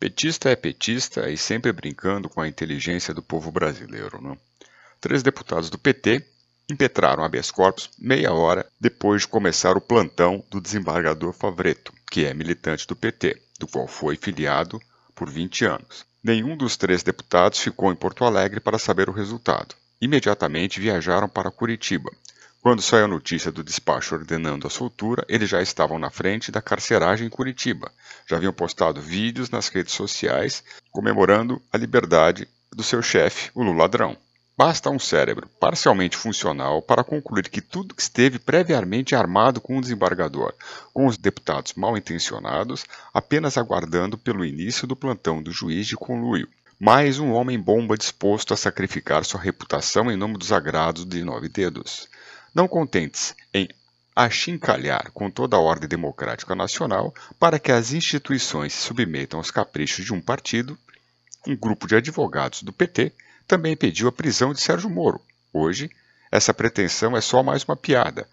Petista é petista e sempre brincando com a inteligência do povo brasileiro. Não? Né? Três deputados do PT impetraram habeas corpus meia hora depois de começar o plantão do desembargador Favreto, que é militante do PT, do qual foi filiado por 20 anos. Nenhum dos três deputados ficou em Porto Alegre para saber o resultado. Imediatamente viajaram para Curitiba, quando saiu a notícia do despacho ordenando a soltura, eles já estavam na frente da carceragem em Curitiba. Já haviam postado vídeos nas redes sociais comemorando a liberdade do seu chefe, o Lula ladrão. Basta um cérebro parcialmente funcional para concluir que tudo que esteve previamente armado com o desembargador, com os deputados mal intencionados, apenas aguardando pelo início do plantão do juiz de conluio. Mais um homem-bomba disposto a sacrificar sua reputação em nome dos agrados de nove dedos não contentes em achincalhar com toda a ordem democrática nacional para que as instituições se submetam aos caprichos de um partido, um grupo de advogados do PT também pediu a prisão de Sérgio Moro. Hoje, essa pretensão é só mais uma piada,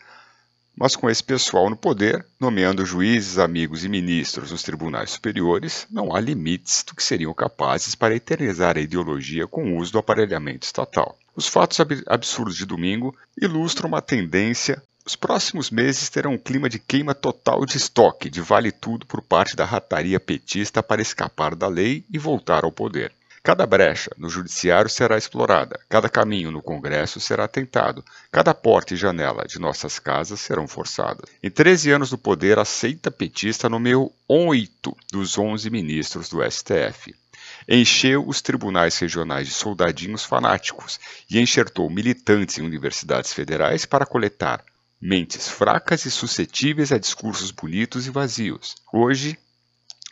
mas com esse pessoal no poder, nomeando juízes, amigos e ministros nos tribunais superiores, não há limites do que seriam capazes para eternizar a ideologia com o uso do aparelhamento estatal. Os fatos ab absurdos de domingo ilustram uma tendência. Os próximos meses terão um clima de queima total de estoque, de vale tudo por parte da rataria petista para escapar da lei e voltar ao poder. Cada brecha no judiciário será explorada, cada caminho no Congresso será tentado, cada porta e janela de nossas casas serão forçadas. Em 13 anos do poder, a seita petista nomeou oito dos 11 ministros do STF. Encheu os tribunais regionais de soldadinhos fanáticos e enxertou militantes em universidades federais para coletar mentes fracas e suscetíveis a discursos bonitos e vazios. Hoje,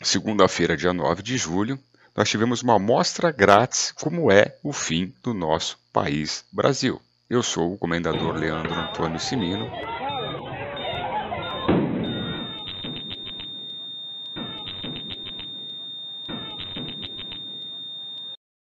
segunda-feira, dia 9 de julho, nós tivemos uma amostra grátis como é o fim do nosso país Brasil. Eu sou o comendador Leandro Antônio Simino.